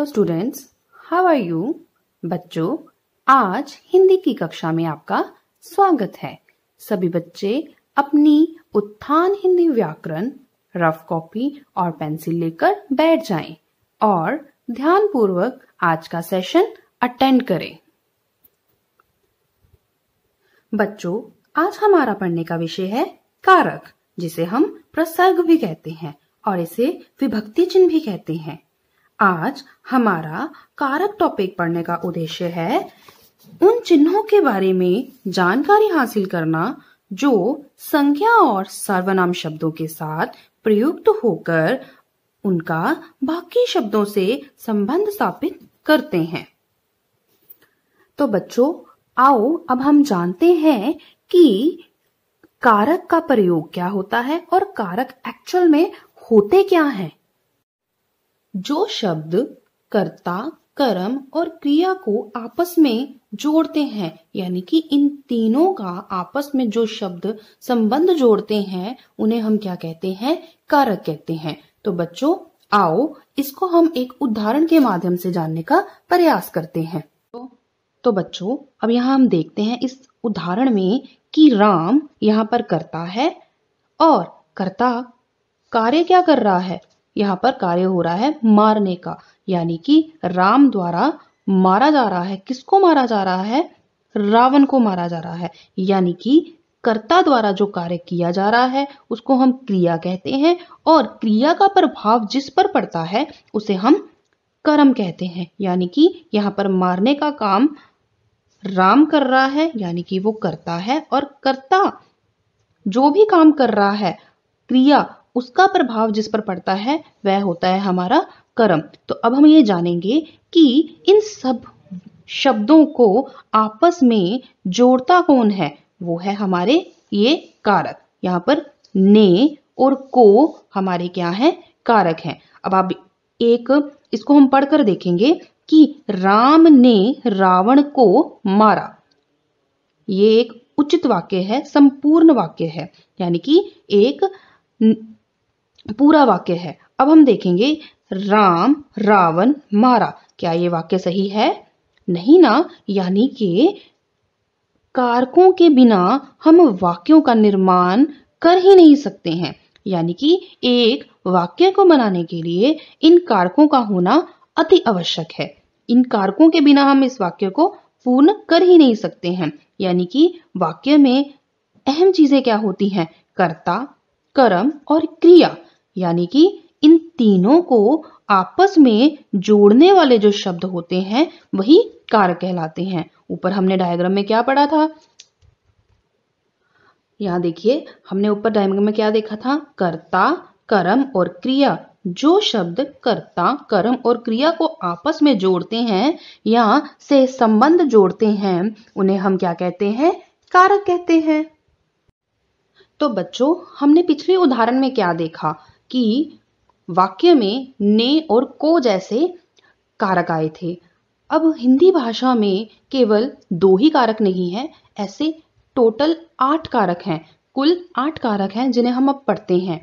hello students how are you बच्चों आज हिंदी की कक्षा में आपका स्वागत है सभी बच्चे अपनी उत्थान हिंदी व्याकरण रफ कॉपी और पेंसिल लेकर बैठ जाएं और ध्यानपूर्वक आज का सेशन अटेंड करें बच्चों आज हमारा पढ़ने का विषय है कारक जिसे हम प्रसर्ग भी कहते हैं और इसे विभक्ति चिन्ह भी कहते हैं आज हमारा कारक टॉपिक पढ़ने का उद्देश्य है उन चिन्हों के बारे में जानकारी हासिल करना जो संख्या और सर्वनाम शब्दों के साथ प्रयुक्त होकर उनका बाकी शब्दों से संबंध स्थापित करते हैं तो बच्चों आओ अब हम जानते हैं कि कारक का प्रयोग क्या होता है और कारक एक्चुअल में होते क्या हैं जो शब्द कर्ता कर्म और क्रिया को आपस में जोड़ते हैं यानी कि इन तीनों का आपस में जो शब्द संबंध जोड़ते हैं उन्हें हम क्या कहते हैं कारक कहते हैं तो बच्चों आओ इसको हम एक उदाहरण के माध्यम से जानने का प्रयास करते हैं तो, तो बच्चों अब यहाँ हम देखते हैं इस उदाहरण में कि राम यहाँ पर करता है और करता कार्य क्या कर रहा है यहाँ पर कार्य हो रहा है मारने का यानी कि राम द्वारा मारा जा रहा है किसको मारा जा रहा है रावण को मारा जा रहा है यानी कि कर्ता द्वारा जो कार्य किया जा रहा है उसको हम क्रिया कहते हैं और क्रिया का प्रभाव जिस पर पड़ता है उसे हम कर्म कहते हैं यानी कि यहाँ पर मारने का काम राम कर रहा है यानी कि वो करता है और कर्ता जो भी काम कर रहा है क्रिया उसका प्रभाव जिस पर पड़ता है वह होता है हमारा कर्म तो अब हम ये जानेंगे कि इन सब शब्दों को आपस में जोड़ता कौन है वो है हमारे ये कारक यहाँ पर ने और को हमारे क्या है कारक है अब आप एक इसको हम पढ़कर देखेंगे कि राम ने रावण को मारा ये एक उचित वाक्य है संपूर्ण वाक्य है यानी कि एक पूरा वाक्य है अब हम देखेंगे राम रावण मारा क्या ये वाक्य सही है नहीं ना यानी कि कारकों के बिना हम वाक्यों का निर्माण कर ही नहीं सकते हैं यानी कि एक वाक्य को बनाने के लिए इन कारकों का होना अति आवश्यक है इन कारकों के बिना हम इस वाक्य को पूर्ण कर ही नहीं सकते हैं यानी कि वाक्य में अहम चीजें क्या होती हैं कर्ता कर्म और क्रिया यानी कि इन तीनों को आपस में जोड़ने वाले जो शब्द होते हैं वही कार कहलाते हैं ऊपर हमने डायग्राम में क्या पढ़ा था यहां देखिए हमने ऊपर डायग्राम में क्या देखा था कर्ता कर्म और क्रिया जो शब्द कर्ता कर्म और क्रिया को आपस में जोड़ते हैं या से संबंध जोड़ते हैं उन्हें हम क्या कहते हैं कारक कहते हैं तो बच्चों हमने पिछले उदाहरण में क्या देखा कि वाक्य में ने और को जैसे कारक आए थे अब हिंदी भाषा में केवल दो ही कारक नहीं है ऐसे टोटल आठ कारक हैं कुल आठ कारक हैं जिन्हें हम अब पढ़ते हैं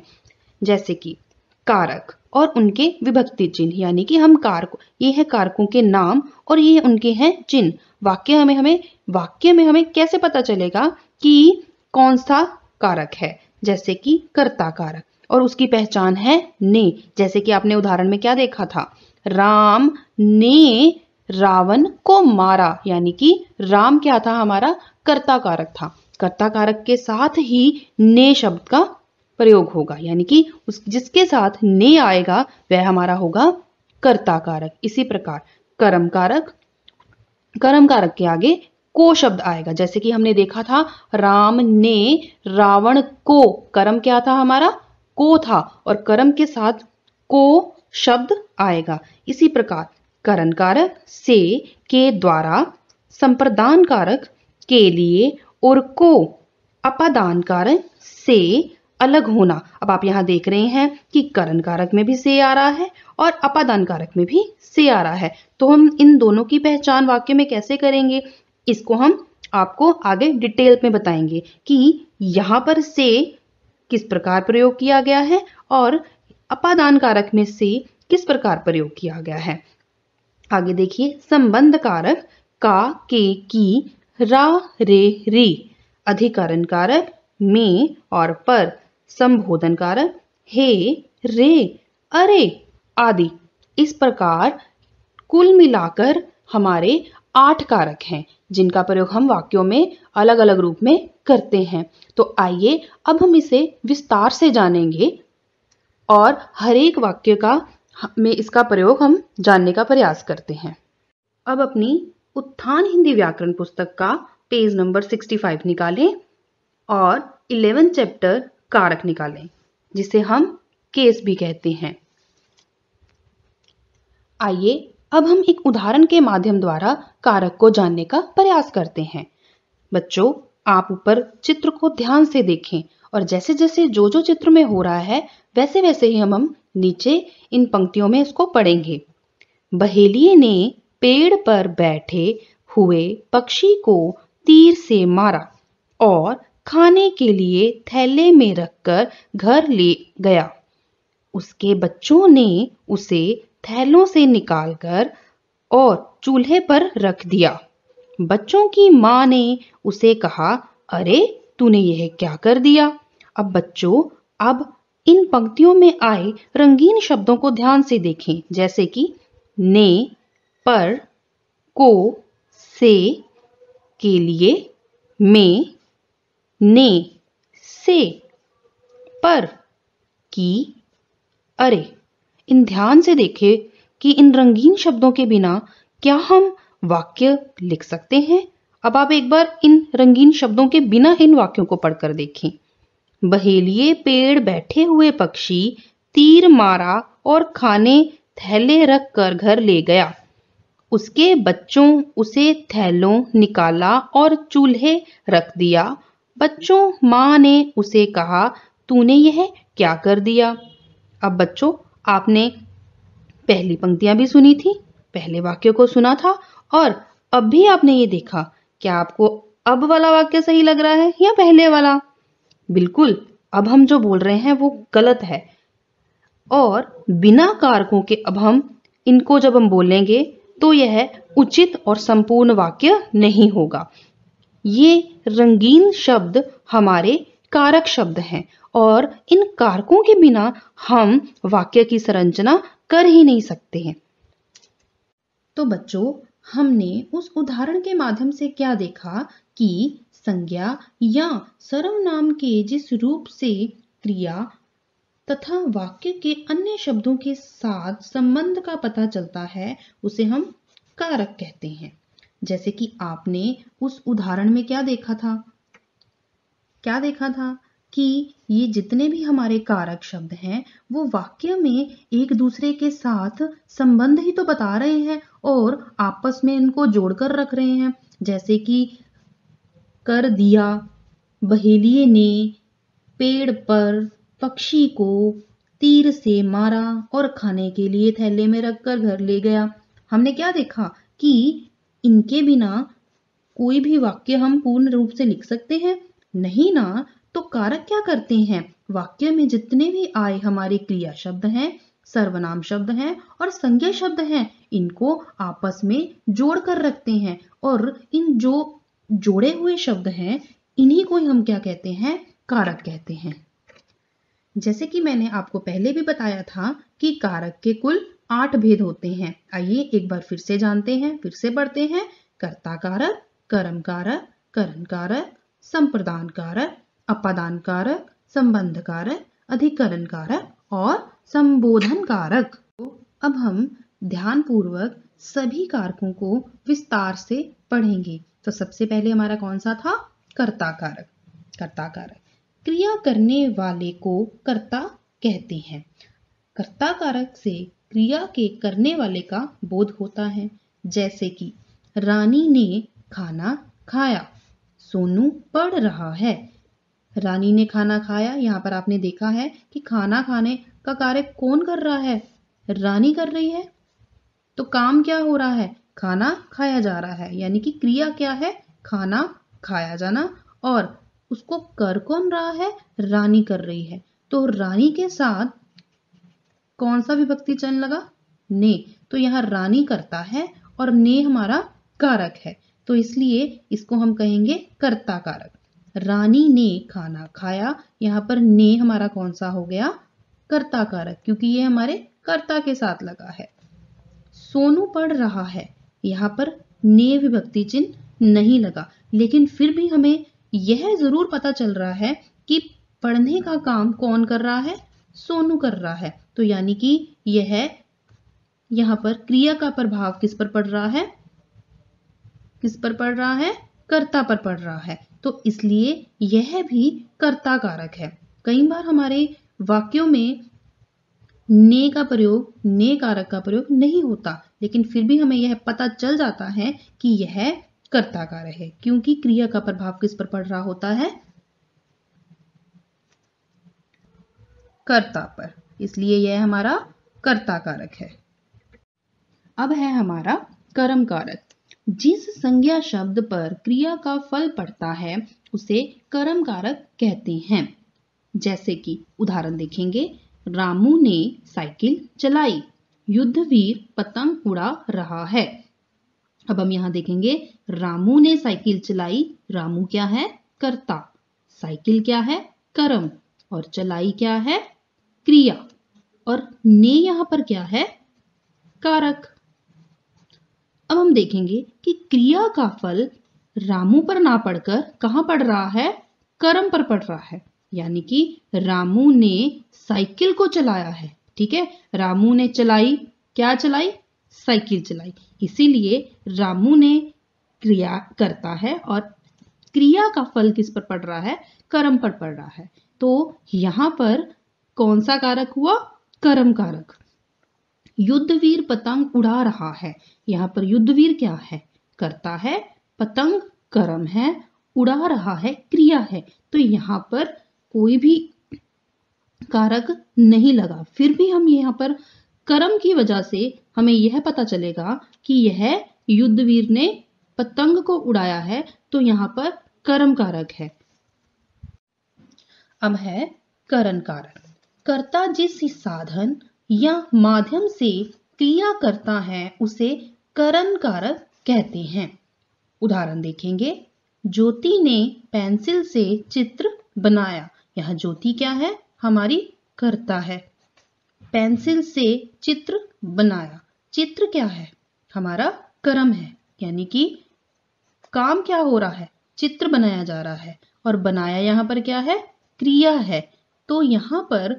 जैसे कि कारक और उनके विभक्ति चिन्ह यानी कि हम कारक ये है कारकों के नाम और ये उनके हैं चिन्ह वाक्य हमें हमें वाक्य में हमें कैसे पता चलेगा कि कौन सा कारक है जैसे कि कर्ता कारक और उसकी पहचान है ने जैसे कि आपने उदाहरण में क्या देखा था राम ने रावण को मारा यानी कि राम क्या था हमारा कर्ता कारक था कर्ता कारक के साथ ही ने शब्द का प्रयोग होगा यानी कि उस जिसके साथ ने आएगा वह हमारा होगा कर्ता कारक इसी प्रकार कर्म कारक कर्म कारक के आगे को शब्द आएगा जैसे कि हमने देखा था राम ने रावण को कर्म क्या था हमारा को था और कर्म के साथ को शब्द आएगा इसी प्रकार करण कारक से के द्वारा संप्रदान कारक के लिए और को अपादान कारक से अलग होना अब आप यहाँ देख रहे हैं कि करण कारक में भी से आ रहा है और अपादान कारक में भी से आ रहा है तो हम इन दोनों की पहचान वाक्य में कैसे करेंगे इसको हम आपको आगे डिटेल में बताएंगे कि यहां पर से किस प्रकार प्रयोग किया गया है और अपादान कारक में से किस प्रकार प्रयोग किया गया है आगे देखिए संबंध कारक का के की रा रे री अधिकरण कारक में और पर संबोधन कारक हे रे अरे आदि इस प्रकार कुल मिलाकर हमारे आठ कारक हैं जिनका प्रयोग हम वाक्यों में अलग अलग रूप में करते हैं तो आइए अब हम इसे विस्तार से जानेंगे और हर एक वाक्य का में इसका प्रयोग हम जानने का प्रयास करते हैं अब अपनी उत्थान हिंदी व्याकरण पुस्तक का पेज नंबर 65 निकालें और 11 चैप्टर कारक निकालें जिसे हम केस भी कहते हैं आइए अब हम एक उदाहरण के माध्यम द्वारा कारक को जानने का प्रयास करते हैं बच्चों आप ऊपर चित्र को ध्यान से देखें और जैसे जैसे जो जो चित्र में हो रहा है वैसे वैसे ही हम हम नीचे इन पंक्तियों में इसको पढ़ेंगे बहेलिए ने पेड़ पर बैठे हुए पक्षी को तीर से मारा और खाने के लिए थैले में रखकर घर ले गया उसके बच्चों ने उसे थैलों से निकालकर और चूल्हे पर रख दिया बच्चों की माँ ने उसे कहा अरे तूने यह क्या कर दिया अब बच्चों अब इन पंक्तियों में आए रंगीन शब्दों को ध्यान से देखें जैसे कि ने पर को से के लिए में ने से पर की अरे इन ध्यान से देखें कि इन रंगीन शब्दों के बिना क्या हम वाक्य लिख सकते हैं अब आप एक बार इन रंगीन शब्दों के बिना इन वाक्यों को पढ़कर देखें बहेलिए पेड़ बैठे हुए पक्षी तीर मारा और खाने थैले रख कर घर ले गया उसके बच्चों उसे थैलों निकाला और चूल्हे रख दिया बच्चों माँ ने उसे कहा तूने यह क्या कर दिया अब बच्चों आपने पहली पंक्तियां भी सुनी थी पहले वाक्य को सुना था और अब भी आपने ये देखा क्या आपको अब वाला वाक्य सही लग रहा है या पहले वाला बिल्कुल अब हम जो बोल रहे हैं वो गलत है और बिना कारकों के अब हम इनको जब हम बोलेंगे तो यह उचित और संपूर्ण वाक्य नहीं होगा ये रंगीन शब्द हमारे कारक शब्द हैं और इन कारकों के बिना हम वाक्य की संरचना कर ही नहीं सकते हैं तो बच्चों हमने उस उदाहरण के माध्यम से क्या देखा कि संज्ञा या सर्वनाम के जिस रूप से क्रिया तथा वाक्य के अन्य शब्दों के साथ संबंध का पता चलता है उसे हम कारक कहते हैं जैसे कि आपने उस उदाहरण में क्या देखा था क्या देखा था कि ये जितने भी हमारे कारक शब्द हैं वो वाक्य में एक दूसरे के साथ संबंध ही तो बता रहे हैं और आपस में इनको जोड़कर रख रहे हैं जैसे कि कर दिया बहेलिए ने पेड़ पर पक्षी को तीर से मारा और खाने के लिए थैले में रखकर घर ले गया हमने क्या देखा कि इनके बिना कोई भी वाक्य हम पूर्ण रूप से लिख सकते हैं नहीं ना तो कारक क्या करते हैं वाक्य में जितने भी आए हमारे क्रिया शब्द हैं सर्वनाम शब्द हैं और संज्ञा शब्द हैं इनको आपस में जोड़ कर रखते हैं और इन जो जोड़े हुए शब्द हैं इन्हीं को हम क्या कहते हैं कारक कहते हैं जैसे कि मैंने आपको पहले भी बताया था कि कारक के कुल आठ भेद होते हैं आइए एक बार फिर से जानते हैं फिर से पढ़ते हैं कर्ता कारक कर्म कारक करण कारक संप्रदान कारक अपादान कारक संबंध कारक अधिकरण कारक और संबोधन कारक तो अब हम ध्यान पूर्वक सभी कारकों को विस्तार से पढ़ेंगे तो सबसे पहले हमारा कौन सा था कर्ता कारक कर्ता कारक क्रिया करने वाले को कर्ता कहते हैं कर्ता कारक से क्रिया के करने वाले का बोध होता है जैसे कि रानी ने खाना खाया सोनू पढ़ रहा है रानी ने खाना खाया यहाँ पर आपने देखा है कि खाना खाने का कार्य कौन कर रहा है रानी कर रही है तो काम क्या हो रहा है खाना खाया जा रहा है यानी कि क्रिया क्या है खाना खाया जाना और उसको कर कौन रहा है रानी कर रही है तो रानी के साथ कौन सा विभक्ति चल लगा ने तो यहाँ रानी करता है और ने हमारा कारक है तो इसलिए इसको हम कहेंगे कर्ता कारक रानी ने खाना खाया यहाँ पर ने हमारा कौन सा हो गया कर्ता कारक क्योंकि ये हमारे कर्ता के साथ लगा है सोनू पढ़ रहा है यहाँ पर ने विभक्ति चिन्ह नहीं लगा लेकिन फिर भी हमें यह जरूर पता चल रहा है कि पढ़ने का काम कौन कर रहा है सोनू कर रहा है तो यानी कि यह यहाँ पर क्रिया का प्रभाव किस पर पड़ रहा है किस पर पड़ रहा है कर्ता पर पड़ रहा है तो इसलिए यह भी कर्ता कारक है कई बार हमारे वाक्यों में ने का प्रयोग ने कारक का प्रयोग नहीं होता लेकिन फिर भी हमें यह पता चल जाता है कि यह कर्ता कारक है क्योंकि क्रिया का प्रभाव किस पर पड़ रहा होता है कर्ता पर इसलिए यह हमारा कर्ता कारक है अब है हमारा कर्म कारक जिस संज्ञा शब्द पर क्रिया का फल पड़ता है उसे कर्म कारक कहते हैं जैसे कि उदाहरण देखेंगे रामू ने साइकिल चलाई युद्धवीर पतंग उड़ा रहा है अब हम यहां देखेंगे रामू ने साइकिल चलाई रामू क्या है कर्ता साइकिल क्या है कर्म और चलाई क्या है क्रिया और ने यहां पर क्या है कारक अब हम देखेंगे कि क्रिया का फल रामू पर ना पड़कर कहाँ पड़ रहा है कर्म पर पड़ रहा है यानी कि रामू ने साइकिल को चलाया है ठीक है रामू ने चलाई क्या चलाई साइकिल चलाई इसीलिए रामू ने क्रिया करता है और क्रिया का फल किस पर पड़ रहा है कर्म पर पड़ रहा है तो यहां पर कौन सा कारक हुआ कर्म कारक युद्धवीर पतंग उड़ा रहा है यहाँ पर युद्धवीर क्या है करता है पतंग कर्म है उड़ा रहा है क्रिया है तो यहाँ पर कोई भी कारक नहीं लगा फिर भी हम यहाँ पर कर्म की वजह से हमें यह पता चलेगा कि यह युद्धवीर ने पतंग को उड़ाया है तो यहाँ पर कर्म कारक है अब है करण कारक कर्ता जिस साधन या माध्यम से क्रिया करता है उसे करण कारक कहते हैं उदाहरण देखेंगे ज्योति ने पेंसिल से चित्र बनाया यह ज्योति क्या है हमारी करता है पेंसिल से चित्र बनाया चित्र क्या है हमारा कर्म है यानी कि काम क्या हो रहा है चित्र बनाया जा रहा है और बनाया यहाँ पर क्या है क्रिया है तो यहाँ पर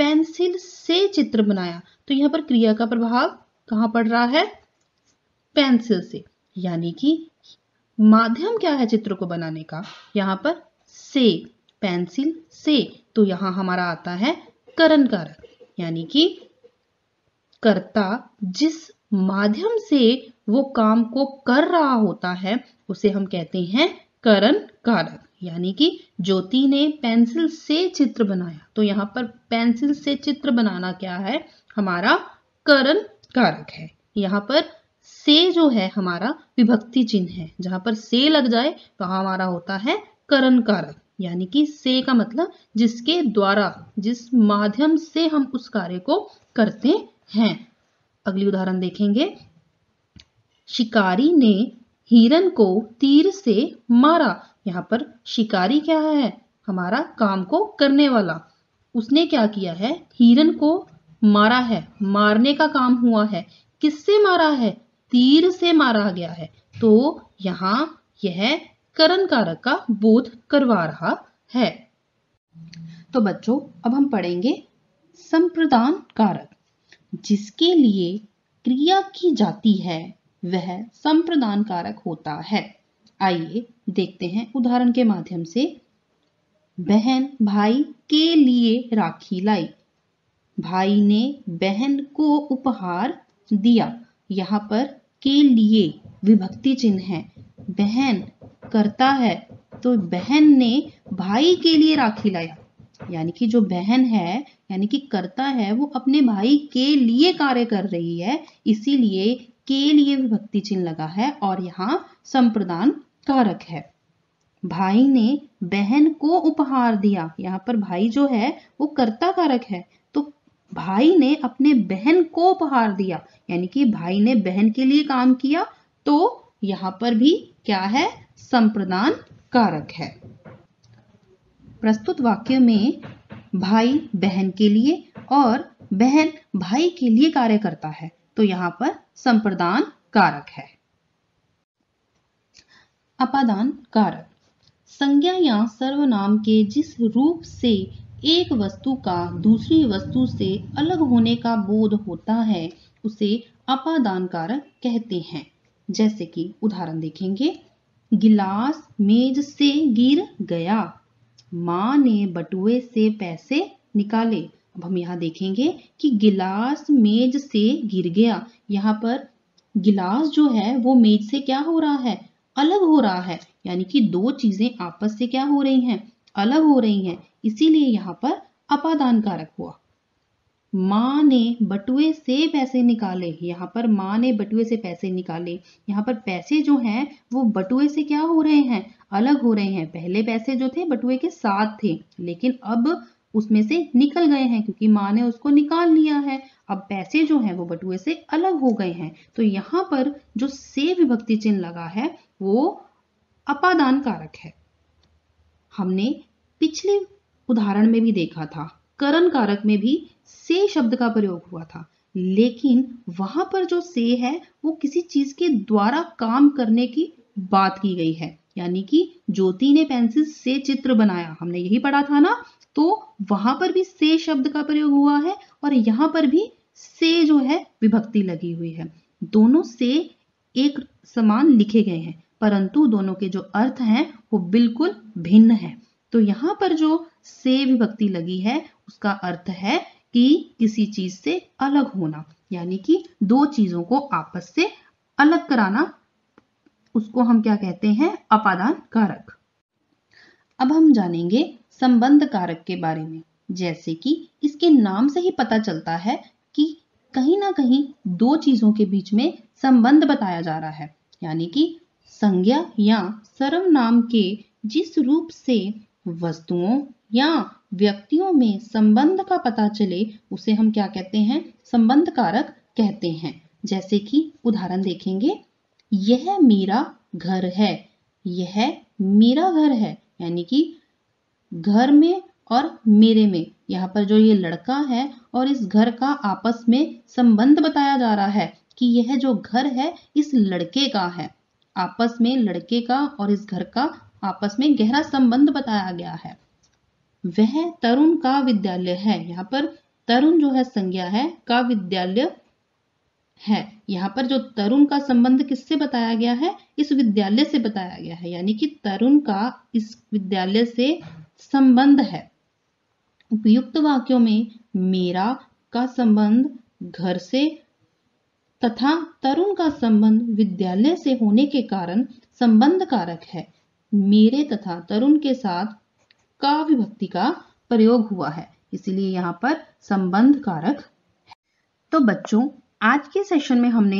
पेंसिल से चित्र बनाया तो यहाँ पर क्रिया का प्रभाव कहां पड़ रहा है पेंसिल से यानी कि माध्यम क्या है चित्र को बनाने का यहाँ पर से पेंसिल से तो यहां हमारा आता है करण कारक यानी कि कर्ता जिस माध्यम से वो काम को कर रहा होता है उसे हम कहते हैं करण कारक यानी कि ज्योति ने पेंसिल से चित्र बनाया तो यहाँ पर पेंसिल से चित्र बनाना क्या है हमारा करण कारक है यहाँ पर से जो है हमारा विभक्ति चिन्ह है जहां पर से लग जाए वहां हमारा होता है करण कारक यानी कि से का मतलब जिसके द्वारा जिस माध्यम से हम उस कार्य को करते हैं अगली उदाहरण देखेंगे शिकारी ने हिरन को तीर से मारा यहाँ पर शिकारी क्या है हमारा काम को करने वाला उसने क्या किया है हिरन को मारा है मारने का काम हुआ है किससे मारा है तीर से मारा गया है तो यहाँ यह करण कारक का बोध करवा रहा है तो बच्चों अब हम पढ़ेंगे संप्रदान कारक जिसके लिए क्रिया की जाती है वह संप्रदान कारक होता है आइए देखते हैं उदाहरण के माध्यम से बहन भाई के लिए राखी लाई भाई ने बहन को उपहार दिया यहाँ पर के लिए विभक्ति चिन्ह है बहन करता है तो बहन ने भाई के लिए राखी लाया यानी कि जो बहन है यानी कि करता है वो अपने भाई के लिए कार्य कर रही है इसीलिए के लिए विभक्ति चिन्ह लगा है और यहाँ संप्रदान कारक है भाई ने बहन को उपहार दिया यहाँ पर भाई जो है वो कर्ता कारक है तो भाई ने अपने बहन को उपहार दिया यानी कि भाई ने बहन के लिए काम किया तो यहाँ पर भी क्या है संप्रदान कारक है प्रस्तुत वाक्य में भाई बहन के लिए और बहन भाई के लिए कार्य करता है तो यहाँ पर संप्रदान कारक है अपादान कारक संज्ञा या सर्वनाम के जिस रूप से एक वस्तु का दूसरी वस्तु से अलग होने का बोध होता है उसे अपादान कारक कहते हैं जैसे कि उदाहरण देखेंगे गिलास मेज से गिर गया माँ ने बटुए से पैसे निकाले अब हम यहाँ देखेंगे कि गिलास मेज से गिर गया यहाँ पर गिलास जो है वो मेज से क्या हो रहा है अलग हो रहा है यानी कि दो चीजें आपस से क्या हो रही हैं अलग हो रही हैं इसीलिए यहाँ पर अपादान कारक हुआ माँ ने बटुए से पैसे निकाले यहाँ पर माँ ने बटुए से पैसे निकाले यहाँ पर पैसे जो हैं वो बटुए से क्या हो रहे हैं अलग हो रहे हैं पहले पैसे जो थे बटुए के साथ थे लेकिन अब उसमें से निकल गए हैं क्योंकि माँ ने उसको निकाल लिया है अब पैसे जो हैं वो बटुए से अलग हो गए हैं तो यहाँ पर जो से विभक्ति चिन्ह लगा है वो अपादान कारक है हमने पिछले उदाहरण में भी देखा था करण कारक में भी से शब्द का प्रयोग हुआ था लेकिन वहां पर जो से है वो किसी चीज के द्वारा काम करने की बात की गई है यानी कि ज्योति ने पेंसिल से चित्र बनाया हमने यही पढ़ा था ना तो वहां पर भी से शब्द का प्रयोग हुआ है और यहां पर भी से जो है विभक्ति लगी हुई है दोनों से एक समान लिखे गए हैं परंतु दोनों के जो अर्थ हैं वो बिल्कुल भिन्न है तो यहां पर जो से विभक्ति लगी है उसका अर्थ है कि किसी चीज से अलग होना यानी कि दो चीजों को आपस से अलग कराना उसको हम क्या कहते हैं अपादान कारक अब हम जानेंगे संबंध कारक के बारे में जैसे कि इसके नाम से ही पता चलता है कि कहीं ना कहीं दो चीजों के बीच में संबंध बताया जा रहा है यानी कि संज्ञा या सर्वनाम के जिस रूप से वस्तुओं या व्यक्तियों में संबंध का पता चले उसे हम क्या कहते हैं संबंध कारक कहते हैं जैसे कि उदाहरण देखेंगे यह मेरा घर है यह मेरा घर है यानी कि घर में और मेरे में यहाँ पर जो ये लड़का है और इस घर का आपस में संबंध बताया जा रहा है कि यह जो घर है इस लड़के का है आपस में लड़के का और इस घर का आपस में गहरा संबंध बताया गया है वह तरुण का विद्यालय है यहाँ पर तरुण जो है संज्ञा है का विद्यालय है यहाँ पर जो तरुण का संबंध किससे बताया गया है इस विद्यालय से बताया गया है यानी कि तरुण का इस विद्यालय से संबंध है उपयुक्त वाक्यों में मेरा का संबंध घर से तथा तरुण का संबंध विद्यालय से होने के कारण संबंध कारक है मेरे तथा तरुण के साथ का विभक्ति का प्रयोग हुआ है इसलिए यहाँ पर संबंध कारक तो बच्चों आज के सेशन में हमने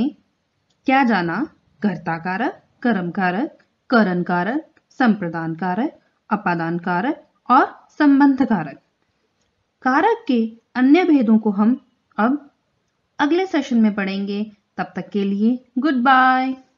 क्या जाना कर्ता कारक कर्म कारक करण कारक संप्रदान कारक अपादान कारक और संबंध कारक कारक के अन्य भेदों को हम अब अगले सेशन में पढ़ेंगे तब तक के लिए गुड बाय